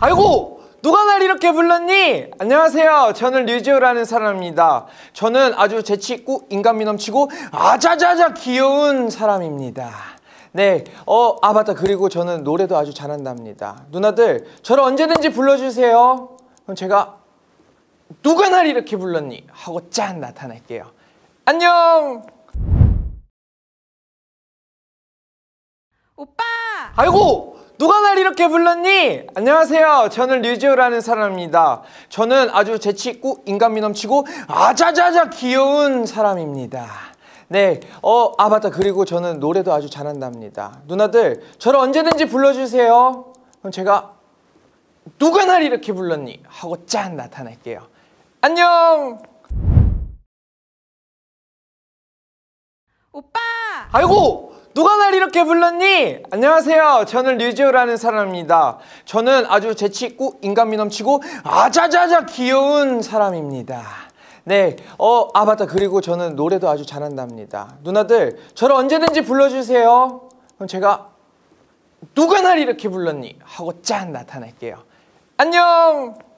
아이고! 누가 날 이렇게 불렀니? 안녕하세요. 저는 류지호라는 사람입니다. 저는 아주 재치 있고 인간미 넘치고 아자자자 귀여운 사람입니다. 네, 어, 아, 맞다. 그리고 저는 노래도 아주 잘한답니다. 누나들, 저를 언제든지 불러주세요. 그럼 제가 누가 날 이렇게 불렀니? 하고 짠 나타날게요. 안녕! 오빠! 아이고! 누가 날 이렇게 불렀니? 안녕하세요. 저는 류지호라는 사람입니다. 저는 아주 재치 있고 인간미 넘치고 아자자자 귀여운 사람입니다. 네, 어, 아 맞다. 그리고 저는 노래도 아주 잘한답니다. 누나들, 저를 언제든지 불러주세요. 그럼 제가 누가 날 이렇게 불렀니? 하고 짠 나타날게요. 안녕. 오빠. 아이고. 누가 날 이렇게 불렀니? 안녕하세요. 저는 류지호라는 사람입니다. 저는 아주 재치 있고 인간미 넘치고 아자자자 귀여운 사람입니다. 네, 어, 아 맞다. 그리고 저는 노래도 아주 잘한답니다. 누나들, 저를 언제든지 불러주세요. 그럼 제가 누가 날 이렇게 불렀니? 하고 짠 나타날게요. 안녕!